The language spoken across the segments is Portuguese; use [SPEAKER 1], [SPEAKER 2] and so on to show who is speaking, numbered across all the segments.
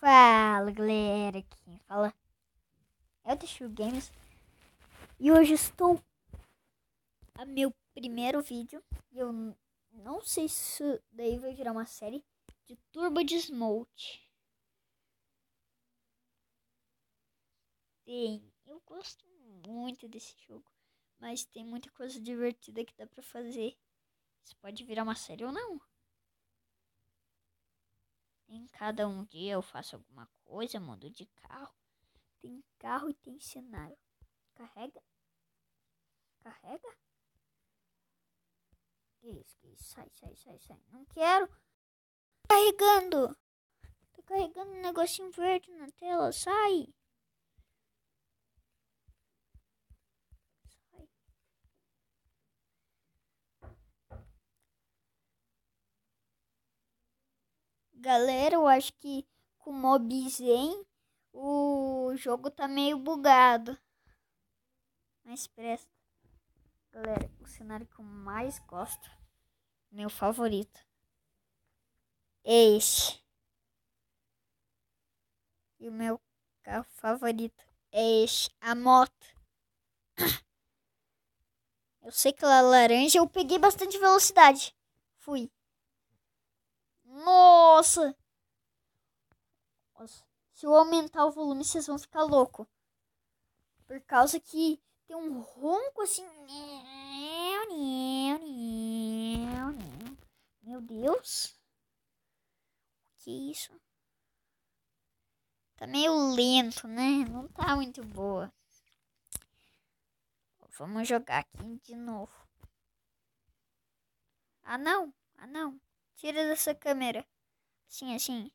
[SPEAKER 1] Fala galera, aqui fala é o Teixu Games e hoje estou a meu primeiro vídeo e eu não sei se isso daí vai virar uma série de Turbo de Smoke. Bem, eu gosto muito desse jogo, mas tem muita coisa divertida que dá pra fazer. Isso pode virar uma série ou não. Em cada um dia eu faço alguma coisa, mudo de carro. Tem carro e tem cenário. Carrega. Carrega. Que isso, que isso. Sai, sai, sai, sai. Não quero. Carregando. Tô carregando um negocinho verde na tela. Sai. Galera, eu acho que com o Mobizen o jogo tá meio bugado. Mas presta. Galera, o cenário que eu mais gosto, meu favorito, é esse. E o meu carro favorito é esse. a moto. Eu sei que ela é laranja eu peguei bastante velocidade. Fui. Nossa! Nossa. Se eu aumentar o volume, vocês vão ficar louco. Por causa que tem um ronco assim. Meu Deus. O que é isso? Tá meio lento, né? Não tá muito boa. Vamos jogar aqui de novo. Ah, não. Ah, não. Tira dessa câmera. Assim, assim.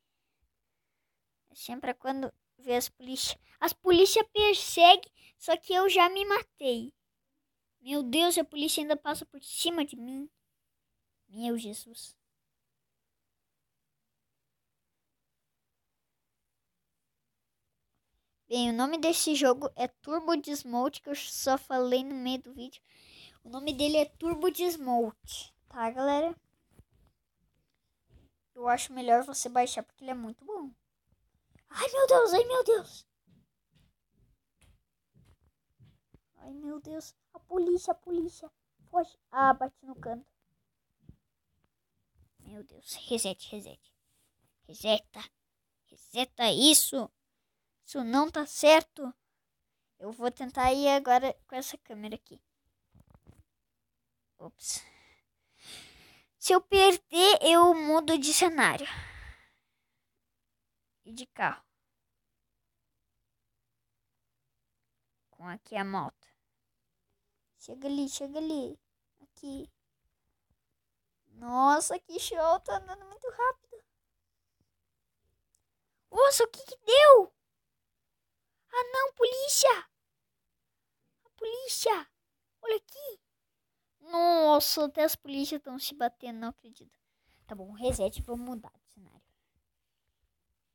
[SPEAKER 1] Assim é pra quando ver as polícias. As polícias perseguem, só que eu já me matei. Meu Deus, a polícia ainda passa por cima de mim. Meu Jesus. Bem, o nome desse jogo é Turbo Desmote, que eu só falei no meio do vídeo. O nome dele é Turbo Desmote, tá, galera? Eu acho melhor você baixar porque ele é muito bom. Ai meu Deus, ai meu Deus. Ai meu Deus, a polícia, a polícia. Poxa, Ah, bati no canto. Meu Deus, reset, reset. Reseta. Reseta isso. Isso não tá certo. Eu vou tentar ir agora com essa câmera aqui. Ops. Se eu perder, eu mudo de cenário. E de carro. Com aqui a moto. Chega ali, chega ali. Aqui. Nossa, que show. Tá andando muito rápido. Nossa, o que que deu? Ah, não, polícia. A polícia. Olha aqui. Nossa, até as polícias estão se batendo, não acredito. Tá bom, reset, vou mudar de cenário.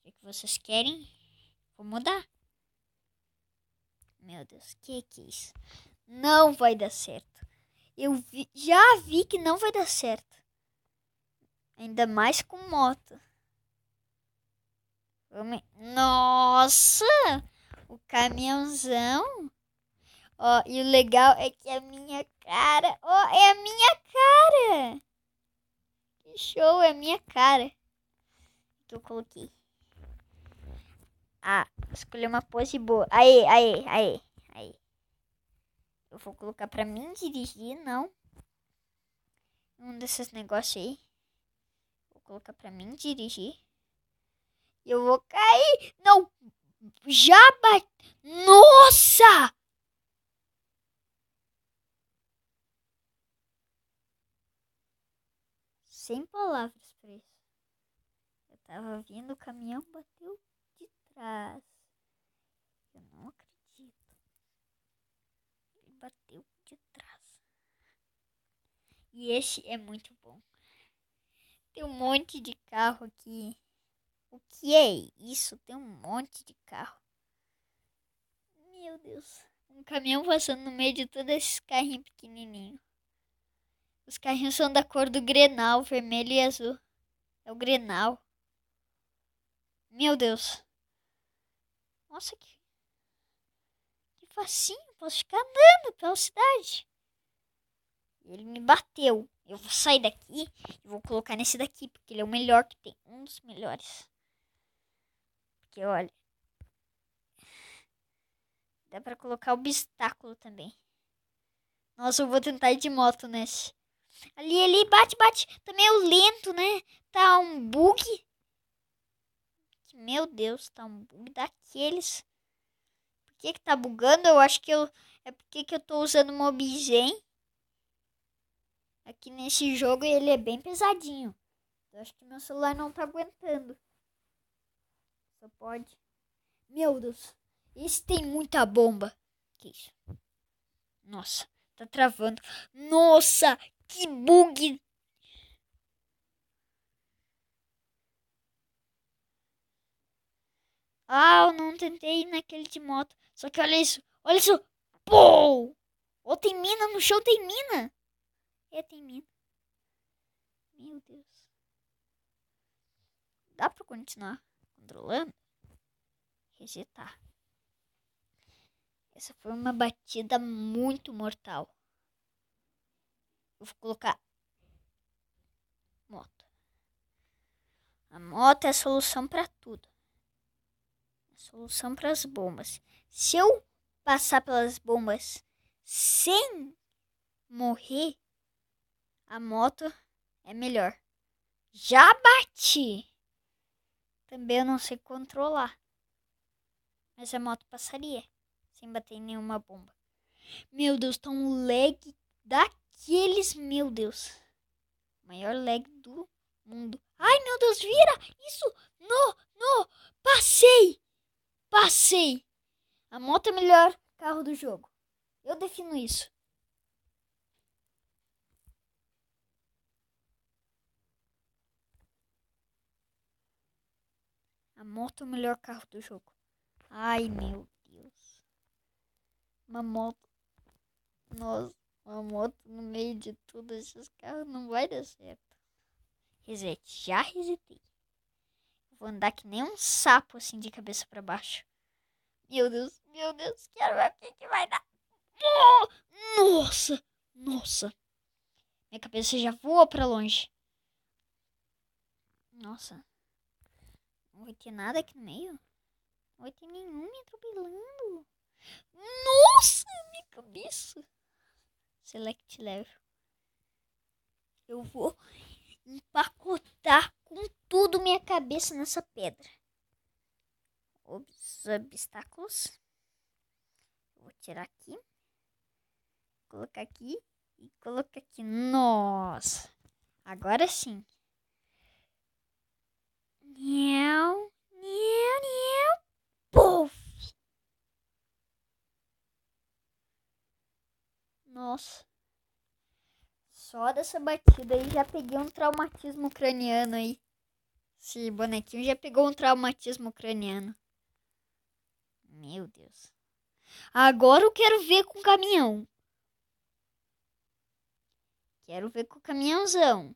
[SPEAKER 1] O que, é que vocês querem? Vou mudar. Meu Deus, que que é isso? Não vai dar certo. Eu vi, já vi que não vai dar certo. Ainda mais com moto. Nossa! O caminhãozão? Ó, e o legal é que é a minha cara. Ó, é a minha cara! Que show, é a minha cara. Que então, eu coloquei. Ah, escolhi uma pose boa. Aí, aí, aí, aí. Eu vou colocar pra mim dirigir, não. Um desses negócios aí. Vou colocar pra mim dirigir. Eu vou cair. Não! Já Nossa! Nossa! sem palavras para isso. Eu tava vindo, o caminhão bateu de trás. Eu não acredito. Ele bateu de trás. E este é muito bom. Tem um monte de carro aqui. O que é isso? Tem um monte de carro. Meu Deus. Um caminhão passando no meio de todos esses carrinhos pequenininhos. Os carrinhos são da cor do grenal, vermelho e azul. É o grenal. Meu Deus. Nossa, que, que facinho. Posso ficar andando pela cidade. Ele me bateu. Eu vou sair daqui e vou colocar nesse daqui, porque ele é o melhor que tem. Um dos melhores. Porque, olha. Dá pra colocar obstáculo também. Nossa, eu vou tentar ir de moto nesse. Ali, ali, bate, bate. Também meio é lento, né? Tá um bug. Meu Deus, tá um bug daqueles. Por que que tá bugando? Eu acho que eu... É porque que eu tô usando Mobizen. Aqui nesse jogo ele é bem pesadinho. Eu acho que meu celular não tá aguentando. Só pode. Meu Deus. Esse tem muita bomba. Que isso? Nossa, tá travando. Nossa, que bug! Ah, eu não tentei naquele de moto. Só que olha isso. Olha isso. Pô! Ó, oh, tem mina no chão, tem mina. É, tem mina. Meu Deus. Dá pra continuar controlando? Resetar. Essa foi uma batida muito mortal. Vou colocar moto. A moto é a solução para tudo. É a solução para as bombas. Se eu passar pelas bombas sem morrer, a moto é melhor. Já bati. Também eu não sei controlar. Mas a moto passaria sem bater em nenhuma bomba. Meu Deus, tá um lag daqui que eles, meu Deus, maior lag do mundo. Ai, meu Deus, vira! Isso! No, no! Passei! Passei! A moto é o melhor carro do jogo. Eu defino isso. A moto é o melhor carro do jogo. Ai, meu Deus. Uma moto. Nossa uma moto no meio de tudo esses carros não vai dar certo. Resete, já resetei. Vou andar que nem um sapo assim de cabeça para baixo. Meu Deus, meu Deus, quero ver o que, que vai dar. nossa, nossa. Minha cabeça já voa para longe. Nossa. Não vai ter nada aqui no meio? Não vai ter nenhum me atropelando. Nossa, minha cabeça. Select level. Eu vou empacotar com tudo minha cabeça nessa pedra. Os obstáculos. Vou tirar aqui. Colocar aqui. E colocar aqui. Nossa! Agora sim. Não, não, não. Puf! Nossa. Só dessa batida aí já peguei um traumatismo ucraniano aí. Esse bonequinho já pegou um traumatismo ucraniano. Meu Deus. Agora eu quero ver com o caminhão. Quero ver com o caminhãozão.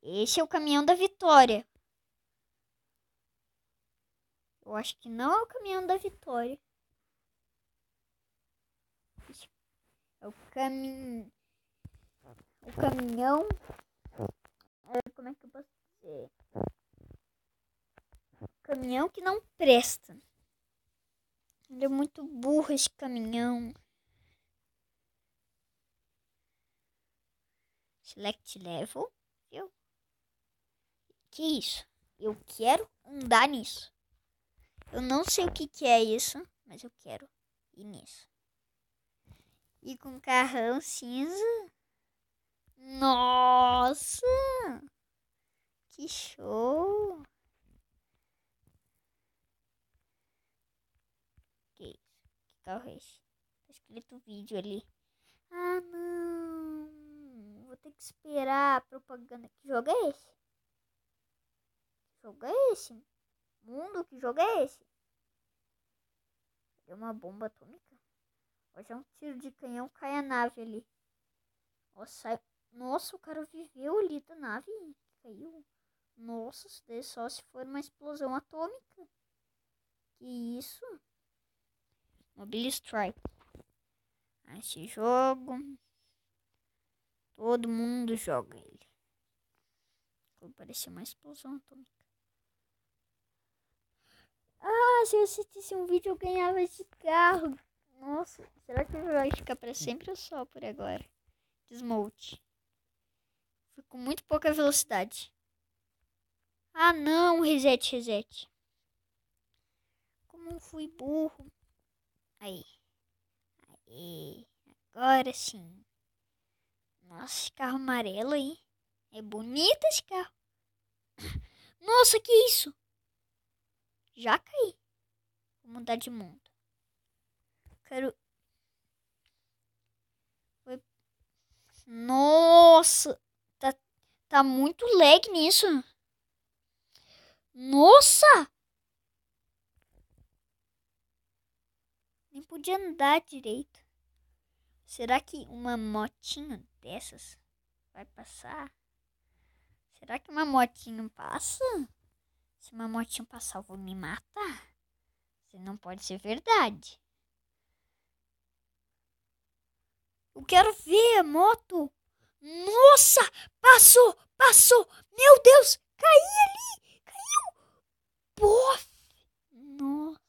[SPEAKER 1] Esse é o caminhão da vitória. Eu acho que não é o caminhão da vitória. o caminho. O caminhão. Como é que eu posso dizer? Caminhão que não presta. Ele é muito burro esse caminhão. Select level. Eu. Que isso? Eu quero andar nisso. Eu não sei o que, que é isso, mas eu quero ir nisso. E com carrão cinza? Nossa! Que show! Que isso? Que carro é esse? Tá escrito vídeo ali. Ah, não! Vou ter que esperar a propaganda. Que jogo é esse? Que jogo é esse? Mundo, que jogo é esse? É uma bomba atômica? Hoje é um tiro de canhão, cai a nave ali. Nossa, é, nossa o cara viveu ali da nave caiu. Nossa, só se for uma explosão atômica. Que isso? Mobile Strike. Ah, esse jogo. Todo mundo joga ele. Como parecia uma explosão atômica. Ah, se eu assistisse um vídeo eu ganhava esse carro. Nossa, será que vai ficar para sempre ou só por agora? Desmolte. Fui com muito pouca velocidade. Ah, não, reset, reset. Como fui burro. Aí. Aí. Agora sim. Nossa, esse carro amarelo aí. É bonito esse carro. Nossa, que isso? Já caí. Vou mudar de mundo quero. Nossa! Tá, tá muito lag nisso. Nossa! Nem podia andar direito. Será que uma motinha dessas vai passar? Será que uma motinha passa? Se uma motinha passar, eu vou me matar. Isso não pode ser verdade. Eu quero ver a moto. Nossa! Passou! Passou! Meu Deus! Caí ali! Caiu! Pof! Nossa!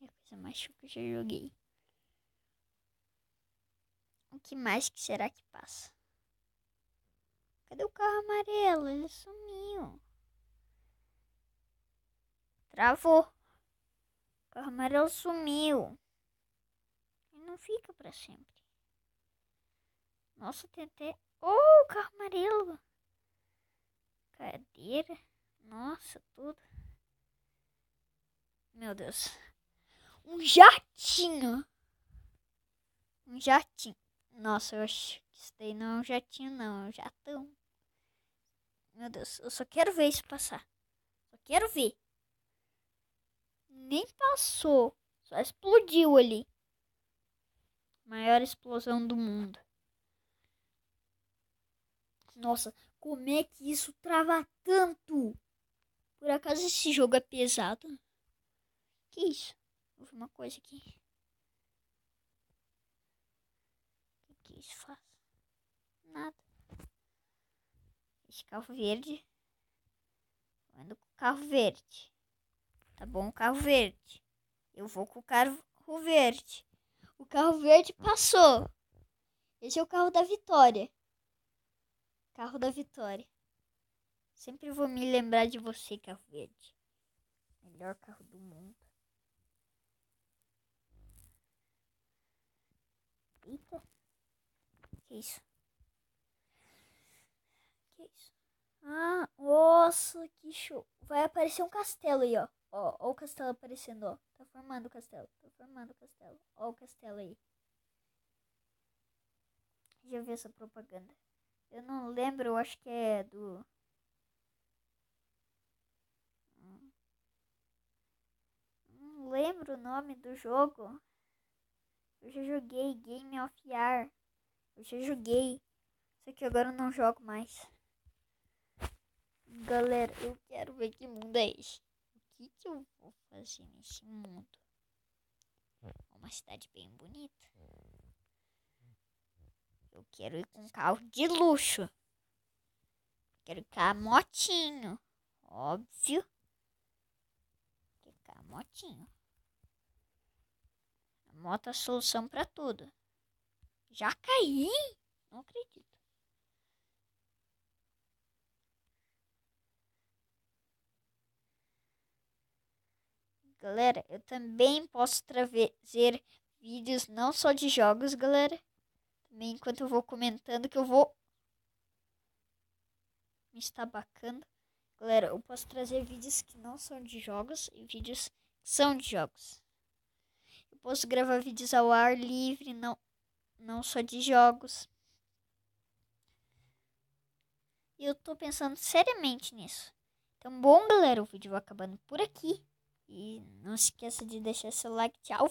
[SPEAKER 1] É a coisa mais chuca que eu já joguei. O que mais que será que passa? Cadê o carro amarelo? Ele sumiu. Travou. O carro amarelo sumiu. E não fica para sempre. Nossa, tem até. Oh, carro amarelo! Cadeira. Nossa, tudo. Meu Deus. Um jatinho! Um jatinho. Nossa, eu acho que isso daí não é um jatinho, não. É um jatão. Meu Deus, eu só quero ver isso passar. Só quero ver. Nem passou. Só explodiu ali. Maior explosão do mundo. Nossa, como é que isso trava tanto? Por acaso esse jogo é pesado? Que isso? Houve uma coisa aqui. O que, que isso faz? Nada. Esse carro verde. Eu ando com o carro verde. Tá bom, carro verde. Eu vou com o carro verde. O carro verde passou. Esse é o carro da vitória. Carro da Vitória. Sempre vou me lembrar de você, carro verde. Melhor carro do mundo. Eita. Que isso? Que isso? Ah, nossa, que show. Vai aparecer um castelo aí, ó. Ó, ó o castelo aparecendo, ó. Tá formando o castelo. Tá formando o castelo. Ó o castelo aí. Já vi essa propaganda. Eu não lembro, eu acho que é do. Hum, não lembro o nome do jogo. Eu já joguei Game of Year. Eu já joguei. Só que agora eu não jogo mais. Galera, eu quero ver que mundo é esse. O que, que eu vou fazer nesse mundo? É uma cidade bem bonita. Eu quero ir com um carro de luxo. quero ir com a motinho. Óbvio. quero ir com a motinho. A moto é a solução para tudo. Já caí? Não acredito. Galera, eu também posso trazer vídeos não só de jogos, galera, também enquanto eu vou comentando, que eu vou me estabacando. Galera, eu posso trazer vídeos que não são de jogos e vídeos que são de jogos. Eu posso gravar vídeos ao ar livre, não, não só de jogos. E eu tô pensando seriamente nisso. Então, bom, galera, o vídeo vai acabando por aqui. E não esqueça de deixar seu like. Tchau!